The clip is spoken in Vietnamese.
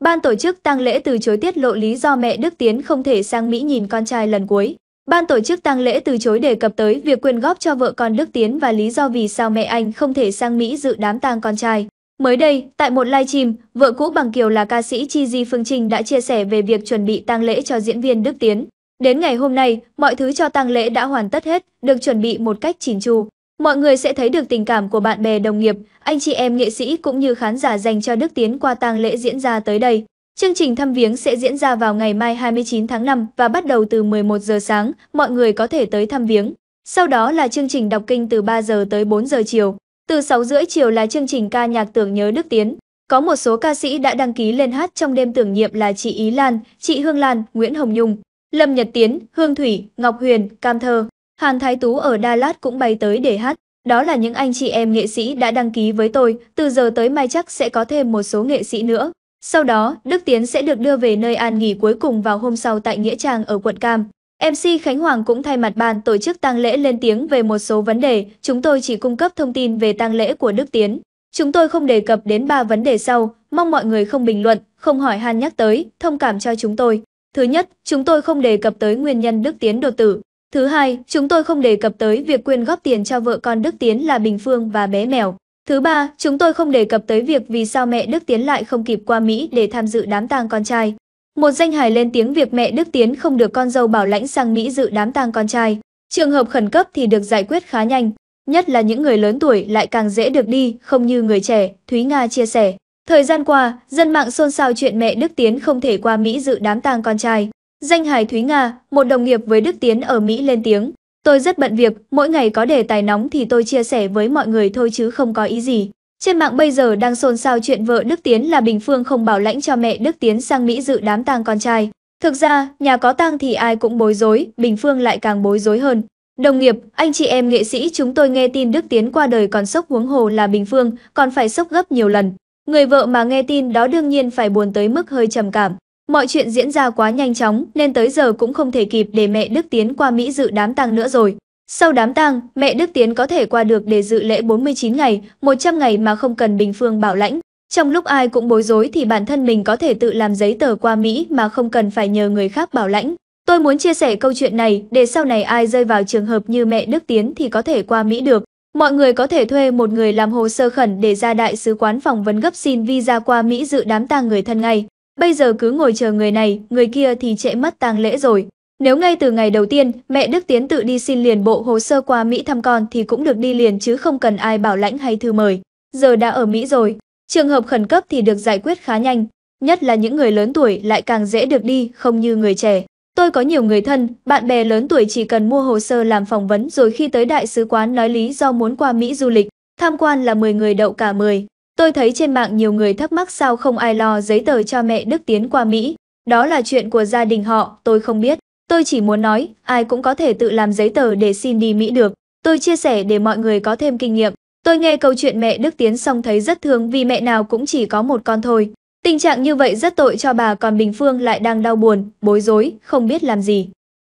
Ban tổ chức tang lễ từ chối tiết lộ lý do mẹ Đức Tiến không thể sang Mỹ nhìn con trai lần cuối. Ban tổ chức tang lễ từ chối đề cập tới việc quyên góp cho vợ con Đức Tiến và lý do vì sao mẹ anh không thể sang Mỹ dự đám tang con trai. Mới đây, tại một livestream, vợ cũ bằng Kiều là ca sĩ Chi Di Phương Trinh đã chia sẻ về việc chuẩn bị tang lễ cho diễn viên Đức Tiến. Đến ngày hôm nay, mọi thứ cho tang lễ đã hoàn tất hết, được chuẩn bị một cách chỉn chu. Mọi người sẽ thấy được tình cảm của bạn bè đồng nghiệp, anh chị em nghệ sĩ cũng như khán giả dành cho Đức Tiến qua tang lễ diễn ra tới đây. Chương trình thăm viếng sẽ diễn ra vào ngày mai 29 tháng 5 và bắt đầu từ 11 giờ sáng, mọi người có thể tới thăm viếng. Sau đó là chương trình đọc kinh từ 3 giờ tới 4 giờ chiều. Từ 6 rưỡi chiều là chương trình ca nhạc tưởng nhớ Đức Tiến. Có một số ca sĩ đã đăng ký lên hát trong đêm tưởng niệm là chị Ý Lan, chị Hương Lan, Nguyễn Hồng Nhung. Lâm Nhật Tiến, Hương Thủy, Ngọc Huyền, Cam Thơ. Hàn Thái Tú ở Đà Lạt cũng bay tới để hát. Đó là những anh chị em nghệ sĩ đã đăng ký với tôi, từ giờ tới mai chắc sẽ có thêm một số nghệ sĩ nữa. Sau đó, Đức Tiến sẽ được đưa về nơi an nghỉ cuối cùng vào hôm sau tại Nghĩa Trang ở quận Cam. MC Khánh Hoàng cũng thay mặt ban tổ chức tang lễ lên tiếng về một số vấn đề, chúng tôi chỉ cung cấp thông tin về tang lễ của Đức Tiến. Chúng tôi không đề cập đến ba vấn đề sau, mong mọi người không bình luận, không hỏi han nhắc tới, thông cảm cho chúng tôi. Thứ nhất, chúng tôi không đề cập tới nguyên nhân Đức Tiến đột tử. Thứ hai, chúng tôi không đề cập tới việc quyên góp tiền cho vợ con Đức Tiến là Bình Phương và bé mèo. Thứ ba, chúng tôi không đề cập tới việc vì sao mẹ Đức Tiến lại không kịp qua Mỹ để tham dự đám tang con trai. Một danh hài lên tiếng việc mẹ Đức Tiến không được con dâu bảo lãnh sang Mỹ dự đám tang con trai. Trường hợp khẩn cấp thì được giải quyết khá nhanh, nhất là những người lớn tuổi lại càng dễ được đi, không như người trẻ, Thúy Nga chia sẻ. Thời gian qua, dân mạng xôn xao chuyện mẹ Đức Tiến không thể qua Mỹ dự đám tang con trai. Danh Hải Thúy Nga, một đồng nghiệp với Đức Tiến ở Mỹ lên tiếng. Tôi rất bận việc, mỗi ngày có đề tài nóng thì tôi chia sẻ với mọi người thôi chứ không có ý gì. Trên mạng bây giờ đang xôn xao chuyện vợ Đức Tiến là Bình Phương không bảo lãnh cho mẹ Đức Tiến sang Mỹ dự đám tang con trai. Thực ra, nhà có tang thì ai cũng bối rối, Bình Phương lại càng bối rối hơn. Đồng nghiệp, anh chị em nghệ sĩ chúng tôi nghe tin Đức Tiến qua đời còn sốc huống hồ là Bình Phương, còn phải sốc gấp nhiều lần. Người vợ mà nghe tin đó đương nhiên phải buồn tới mức hơi trầm cảm. Mọi chuyện diễn ra quá nhanh chóng nên tới giờ cũng không thể kịp để mẹ Đức Tiến qua Mỹ dự đám tang nữa rồi. Sau đám tang, mẹ Đức Tiến có thể qua được để dự lễ 49 ngày, 100 ngày mà không cần Bình Phương bảo lãnh. Trong lúc ai cũng bối rối thì bản thân mình có thể tự làm giấy tờ qua Mỹ mà không cần phải nhờ người khác bảo lãnh. Tôi muốn chia sẻ câu chuyện này để sau này ai rơi vào trường hợp như mẹ Đức Tiến thì có thể qua Mỹ được. Mọi người có thể thuê một người làm hồ sơ khẩn để ra đại sứ quán phỏng vấn gấp xin visa qua Mỹ dự đám tang người thân ngay. Bây giờ cứ ngồi chờ người này, người kia thì trễ mất tang lễ rồi. Nếu ngay từ ngày đầu tiên, mẹ Đức Tiến tự đi xin liền bộ hồ sơ qua Mỹ thăm con thì cũng được đi liền chứ không cần ai bảo lãnh hay thư mời. Giờ đã ở Mỹ rồi, trường hợp khẩn cấp thì được giải quyết khá nhanh, nhất là những người lớn tuổi lại càng dễ được đi không như người trẻ. Tôi có nhiều người thân, bạn bè lớn tuổi chỉ cần mua hồ sơ làm phỏng vấn rồi khi tới đại sứ quán nói lý do muốn qua Mỹ du lịch, tham quan là 10 người đậu cả 10. Tôi thấy trên mạng nhiều người thắc mắc sao không ai lo giấy tờ cho mẹ Đức tiến qua Mỹ. Đó là chuyện của gia đình họ, tôi không biết. Tôi chỉ muốn nói, ai cũng có thể tự làm giấy tờ để xin đi Mỹ được. Tôi chia sẻ để mọi người có thêm kinh nghiệm. Tôi nghe câu chuyện mẹ Đức Tiến xong thấy rất thương vì mẹ nào cũng chỉ có một con thôi. Tình trạng như vậy rất tội cho bà còn Bình Phương lại đang đau buồn, bối rối, không biết làm gì.